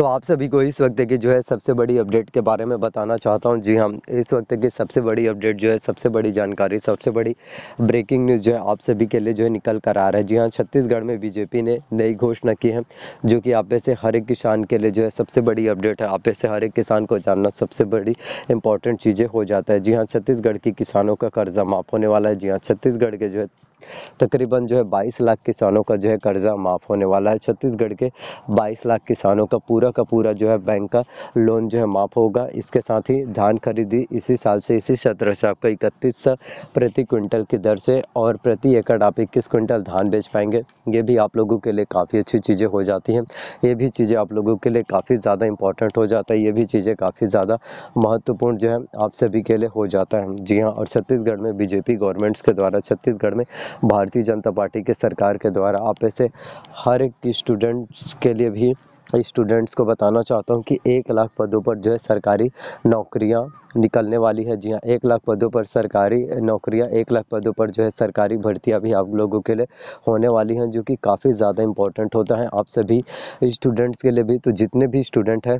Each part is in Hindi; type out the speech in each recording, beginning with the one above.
तो आप सभी को इस वक्त की जो है सबसे बड़ी अपडेट के बारे में बताना चाहता हूं जी हम हाँ, इस वक्त की सबसे बड़ी अपडेट जो है सबसे बड़ी जानकारी सबसे बड़ी ब्रेकिंग न्यूज़ जो है आप सभी के लिए जो है निकल कर आ रहा है जी हाँ छत्तीसगढ़ में बीजेपी ने नई घोषणा की है जो कि आप से हर एक किसान के लिए जो है सबसे बड़ी अपडेट है आप से हर एक किसान को जानना सबसे बड़ी इंपॉर्टेंट चीज़ें हो जाता है जी हाँ छत्तीसगढ़ के किसानों का कर्जा माफ़ होने वाला है जी हाँ छत्तीसगढ़ के जो है तकरीबन जो है 22 लाख किसानों का जो है कर्ज़ा माफ़ होने वाला है छत्तीसगढ़ के 22 लाख किसानों का पूरा का पूरा जो है बैंक का लोन जो है माफ़ होगा इसके साथ ही धान खरीदी इसी साल से इसी सत्र से आपका इकतीस प्रति क्विंटल की दर से और प्रति एकड़ आप इक्कीस क्विंटल धान बेच पाएंगे ये भी आप लोगों के लिए काफ़ी अच्छी चीज़ें हो जाती हैं ये भी चीज़ें आप लोगों के लिए काफ़ी ज़्यादा इंपॉर्टेंट हो जाता है ये भी चीज़ें काफ़ी ज़्यादा महत्वपूर्ण जो है आप सभी के लिए हो जाता है जी हाँ और छत्तीसगढ़ में बीजेपी गवर्नमेंट्स के द्वारा छत्तीसगढ़ में भारतीय जनता पार्टी के सरकार के द्वारा आप ऐसे हर एक स्टूडेंट्स के लिए भी स्टूडेंट्स को बताना चाहता हूँ कि एक लाख पदों पर जो है सरकारी नौकरियाँ निकलने वाली है जी हाँ एक लाख पदों पर सरकारी नौकरियाँ एक लाख पदों पर जो है सरकारी भर्तियां भी आप लोगों के लिए होने वाली हैं जो कि काफ़ी ज़्यादा इम्पोर्टेंट होता है आप सभी स्टूडेंट्स के लिए भी तो जितने भी स्टूडेंट हैं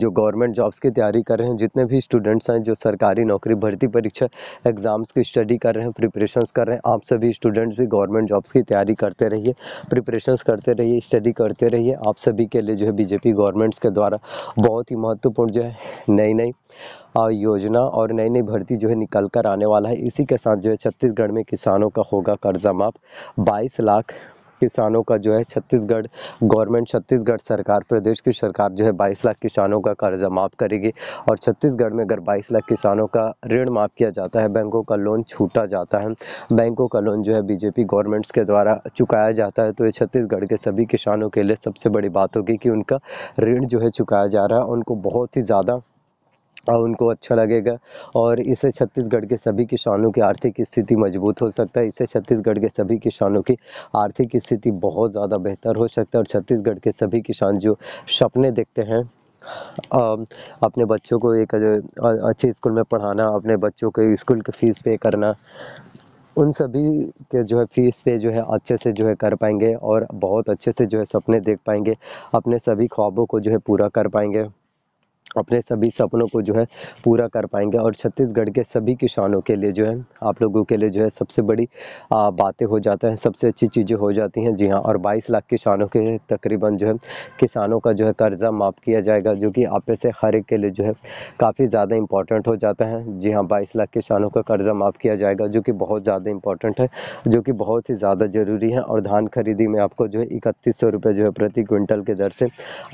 जो गवर्नमेंट जॉब्स की तैयारी कर रहे हैं जितने भी स्टूडेंट्स हैं जो सरकारी नौकरी भर्ती परीक्षा एग्ज़ाम्स की स्टडी कर रहे हैं प्रिपरेशंस कर रहे हैं आप सभी स्टूडेंट्स भी गवर्नमेंट जॉब्स की तैयारी करते रहिए प्रिपरेशंस करते रहिए स्टडी करते रहिए आप सभी के लिए जो है बीजेपी गवर्नमेंट्स के द्वारा बहुत ही महत्वपूर्ण जो है नई नई योजना और नई नई भर्ती जो है निकल कर आने वाला है इसी के साथ जो है छत्तीसगढ़ में किसानों का होगा कर्जा माफ बाईस लाख किसानों का जो है छत्तीसगढ़ गवर्नमेंट छत्तीसगढ़ सरकार प्रदेश की सरकार जो है बाईस लाख किसानों का कर्जा माफ़ करेगी और छत्तीसगढ़ में अगर बाईस लाख किसानों का ऋण माफ़ किया जाता है बैंकों का लोन छूटा जाता है बैंकों का लोन जो है बीजेपी गवर्नमेंट्स के द्वारा चुकाया जाता है तो ये छत्तीसगढ़ के सभी किसानों के लिए सबसे बड़ी बात होगी कि उनका ऋण जो है चुकाया जा रहा है उनको बहुत ही ज़्यादा और उनको अच्छा लगेगा और इससे छत्तीसगढ़ के सभी किसानों की आर्थिक स्थिति मजबूत हो सकता है इससे छत्तीसगढ़ के सभी किसानों की आर्थिक स्थिति बहुत ज़्यादा बेहतर हो सकता है और छत्तीसगढ़ के सभी किसान जो सपने देखते हैं अपने बच्चों को एक अच्छे स्कूल में पढ़ाना अपने बच्चों के स्कूल की फ़ीस पे करना उन सभी के जो है फीस पे जो है अच्छे से जो है कर पाएंगे और बहुत अच्छे से जो है सपने देख पाएंगे अपने सभी ख्वाबों को जो है पूरा कर पाएंगे अपने सभी सपनों को जो है पूरा कर पाएंगे और छत्तीसगढ़ के सभी किसानों के लिए जो है आप लोगों के लिए जो है सबसे बड़ी बातें हो जाता है सबसे अच्छी चीज़ें हो जाती हैं जी हाँ और 22 लाख किसानों के तकरीबन जो है किसानों का जो है कर्ज़ा माफ़ किया जाएगा जो कि आप से हर एक के लिए जो है काफ़ी ज़्यादा इंपॉर्टेंट हो जाता है जी हाँ बाईस लाख किसानों का कर्ज़ा माफ़ किया जाएगा जो कि बहुत ज़्यादा इंपॉर्टेंट है जो कि बहुत ही ज़्यादा ज़रूरी है और धान खरीदी में आपको जो है इकतीस सौ जो है प्रति क्विंटल के दर से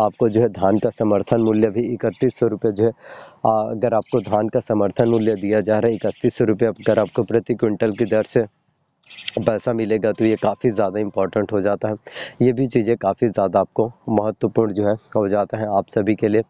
आपको जो है धान का समर्थन मूल्य भी इकतीस इकतीस सौ रुपये जो है अगर आपको धान का समर्थन मूल्य दिया जा रहा है इकतीस सौ रुपये अगर आपको प्रति क्विंटल की दर से पैसा मिलेगा तो ये काफ़ी ज़्यादा इम्पॉर्टेंट हो जाता है ये भी चीज़ें काफ़ी ज़्यादा आपको महत्वपूर्ण जो है हो जाता है आप सभी के लिए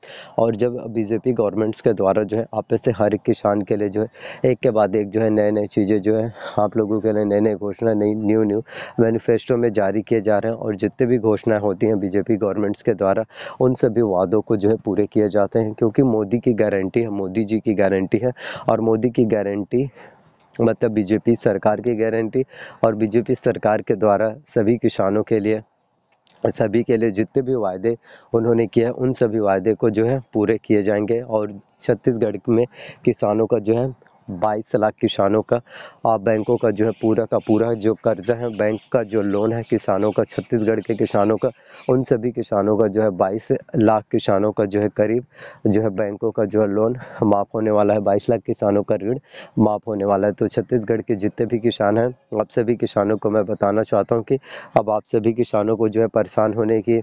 और जब बीजेपी गवर्नमेंट्स के द्वारा जो है आप से हर एक किसान के लिए जो है एक के बाद एक जो है नए नए चीज़ें जो है आप लोगों के लिए नए नए घोषणा नई न्यू न्यू मैनिफेस्टो में जारी किए जा रहे हैं और जितने भी घोषणाएँ होती हैं बीजेपी गवर्नमेंट्स के द्वारा उन सभी वादों को जो है पूरे किए जाते हैं क्योंकि मोदी की गारंटी है मोदी जी की गारंटी है और मोदी की गारंटी मतलब बीजेपी सरकार की गारंटी और बीजेपी सरकार के द्वारा सभी किसानों के लिए सभी के लिए जितने भी वायदे उन्होंने किए उन सभी वायदे को जो है पूरे किए जाएंगे और छत्तीसगढ़ में किसानों का जो है बाईस लाख किसानों का और बैंकों का जो है पूरा का पूरा जो कर्जा है बैंक का जो लोन है किसानों का छत्तीसगढ़ के किसानों का उन सभी किसानों का जो है बाईस लाख किसानों का जो है करीब जो है बैंकों का जो है लोन माफ़ होने वाला है बाईस लाख किसानों का ऋण माफ़ होने वाला है तो छत्तीसगढ़ के जितने भी किसान हैं आप सभी किसानों को मैं बताना चाहता हूँ कि अब आप सभी किसानों को जो है परेशान होने की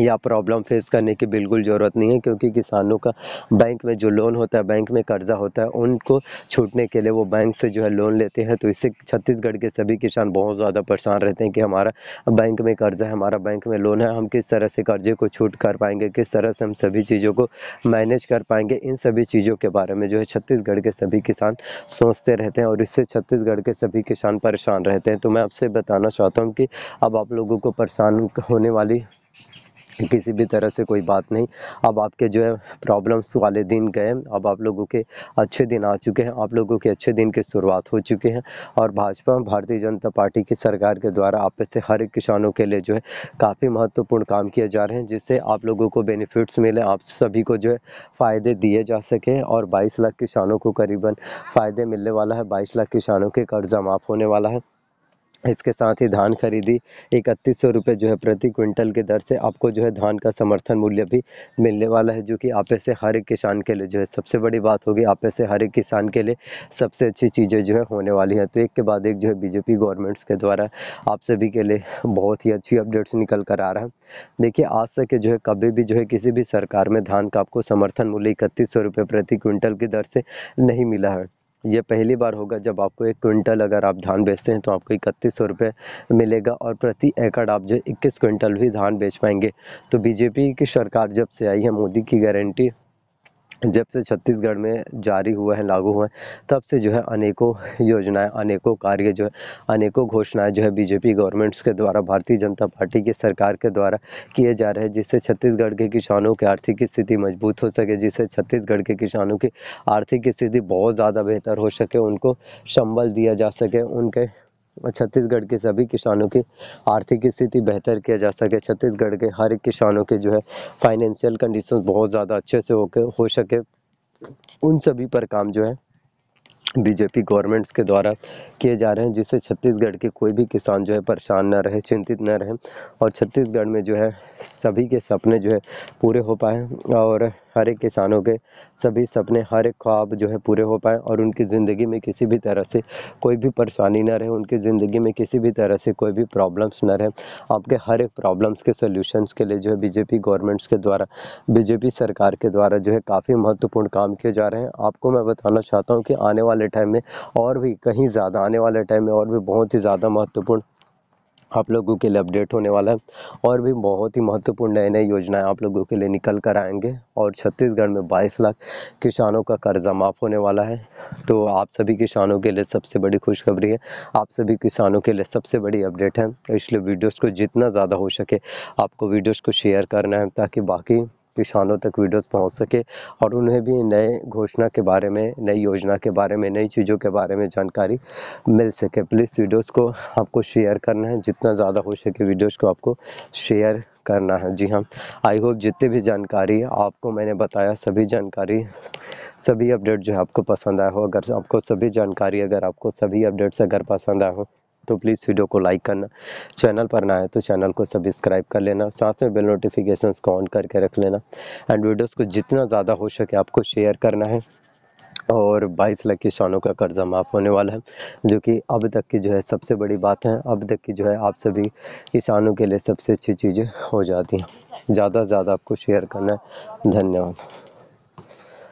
या प्रॉब्लम फेस करने की बिल्कुल ज़रूरत नहीं है क्योंकि किसानों का बैंक में जो लोन होता है बैंक में कर्जा होता है उनको छूटने के लिए वो बैंक से जो है लोन लेते हैं तो इससे छत्तीसगढ़ के सभी किसान बहुत ज़्यादा परेशान रहते हैं कि हमारा बैंक में कर्जा है हमारा बैंक में लोन है हम किस तरह से कर्जे को छूट कर पाएंगे किस तरह से हम सभी चीज़ों को मैनेज कर पाएंगे इन सभी चीज़ों के बारे में जो है छत्तीसगढ़ के सभी किसान सोचते रहते हैं और इससे छत्तीसगढ़ के सभी किसान परेशान रहते हैं तो मैं आपसे बताना चाहता हूँ कि अब आप लोगों को परेशान होने वाली किसी भी तरह से कोई बात नहीं अब आपके जो है प्रॉब्लम्स वाले दिन गए अब आप लोगों के अच्छे दिन आ चुके हैं आप लोगों के अच्छे दिन की शुरुआत हो चुके हैं और भाजपा भारतीय जनता पार्टी की सरकार के द्वारा आप से हर एक किसानों के लिए जो है काफ़ी महत्वपूर्ण काम किए जा रहे हैं जिससे आप लोगों को बेनिफिट्स मिले आप सभी को जो है फ़ायदे दिए जा सके और बाईस लाख किसानों को करीबन फ़ायदे मिलने वाला है बाईस लाख किसानों के कर्जा माफ़ होने वाला है इसके साथ ही धान खरीदी इकतीस सौ रुपये जो है प्रति क्विंटल के दर से आपको जो है धान का समर्थन मूल्य भी मिलने वाला है जो कि आप से हर एक किसान के लिए जो है सबसे बड़ी बात होगी आप से हर एक किसान के लिए सबसे अच्छी चीज़ें जो है होने वाली हैं तो एक के बाद एक जो है बीजेपी गवर्नमेंट्स के द्वारा आप सभी के लिए बहुत ही अच्छी अपडेट्स निकल कर आ रहा है देखिए आज तक जो है कभी भी जो है किसी भी सरकार में धान का आपको समर्थन मूल्य इकतीस सौ प्रति क्विंटल की दर से नहीं मिला है ये पहली बार होगा जब आपको एक क्विंटल अगर आप धान बेचते हैं तो आपको इकतीस सौ रुपये मिलेगा और प्रति एकड़ आप जो इक्कीस क्विंटल भी धान बेच पाएंगे तो बीजेपी की सरकार जब से आई है मोदी की गारंटी जब से छत्तीसगढ़ में जारी हुआ है लागू हुआ है तब से जो है अनेकों योजनाएं अनेकों कार्य जो है अनेकों घोषणाएं जो है बीजेपी गवर्नमेंट्स के द्वारा भारतीय जनता पार्टी की सरकार के द्वारा किए जा रहे हैं जिससे छत्तीसगढ़ के किसानों की आर्थिक स्थिति मजबूत हो सके जिससे छत्तीसगढ़ के किसानों की आर्थिक स्थिति बहुत ज़्यादा बेहतर हो सके उनको संबल दिया जा सके उनके छत्तीसगढ़ के सभी किसानों की आर्थिक स्थिति बेहतर किया जा सके छत्तीसगढ़ के हर एक किसानों के जो है फाइनेंशियल कंडीशन बहुत ज़्यादा अच्छे से होके हो सके उन सभी पर काम जो है बीजेपी गवर्नमेंट्स के द्वारा किए जा रहे हैं जिससे छत्तीसगढ़ के कोई भी किसान जो है परेशान ना रहे चिंतित ना रहे और छत्तीसगढ़ में जो है सभी के सपने जो है पूरे हो पाए और हर एक किसानों के सभी सपने हर एक ख्वाब जो है पूरे हो पाए और उनकी ज़िंदगी में किसी भी तरह से कोई भी परेशानी ना रहे उनकी ज़िंदगी में किसी भी तरह से कोई भी प्रॉब्लम्स ना रहे आपके हर एक प्रॉब्लम्स के सोल्यूशंस के लिए जो है बीजेपी गवर्नमेंट्स के द्वारा बीजेपी सरकार के द्वारा जो है काफ़ी महत्वपूर्ण काम किए जा रहे हैं आपको मैं बताना चाहता हूँ कि आने वाले टाइम में और भी कहीं ज़्यादा आने वाले टाइम में और भी बहुत ही ज़्यादा महत्वपूर्ण आप लोगों के लिए अपडेट होने वाला है और भी बहुत ही महत्वपूर्ण नए नए योजनाएं आप लोगों के लिए निकल कर आएंगे और छत्तीसगढ़ में 22 लाख किसानों का कर्जा माफ़ होने वाला है तो आप सभी किसानों के लिए सबसे बड़ी खुशखबरी है आप सभी किसानों के लिए सबसे बड़ी अपडेट है इसलिए वीडियोज़ को जितना ज़्यादा हो सके आपको वीडियोज़ को शेयर करना है ताकि बाकी किसानों तक वीडियोस पहुंच सके और उन्हें भी नए घोषणा के बारे में नई योजना के बारे में नई चीज़ों के बारे में जानकारी मिल सके प्लीज़ वीडियोस को आपको शेयर करना है जितना ज़्यादा हो सके वीडियोस को आपको शेयर करना है जी हाँ आई होप जितनी भी जानकारी आपको मैंने बताया सभी जानकारी सभी अपडेट जो है आपको पसंद आया हो अगर आपको सभी जानकारी अगर आपको सभी अपडेट्स अगर पसंद आया हो तो प्लीज़ वीडियो को लाइक करना चैनल पर ना आए तो चैनल को सब्सक्राइब कर लेना साथ में बेल नोटिफिकेशंस को ऑन करके रख लेना एंड वीडियोस को जितना ज़्यादा हो सके आपको शेयर करना है और 22 लाख किसानों का कर्जा माफ़ होने वाला है जो कि अब तक की जो है सबसे बड़ी बात है अब तक की जो है आप सभी किसानों के लिए सबसे अच्छी चीज़ें हो जाती हैं ज़्यादा से ज़्यादा आपको शेयर करना है धन्यवाद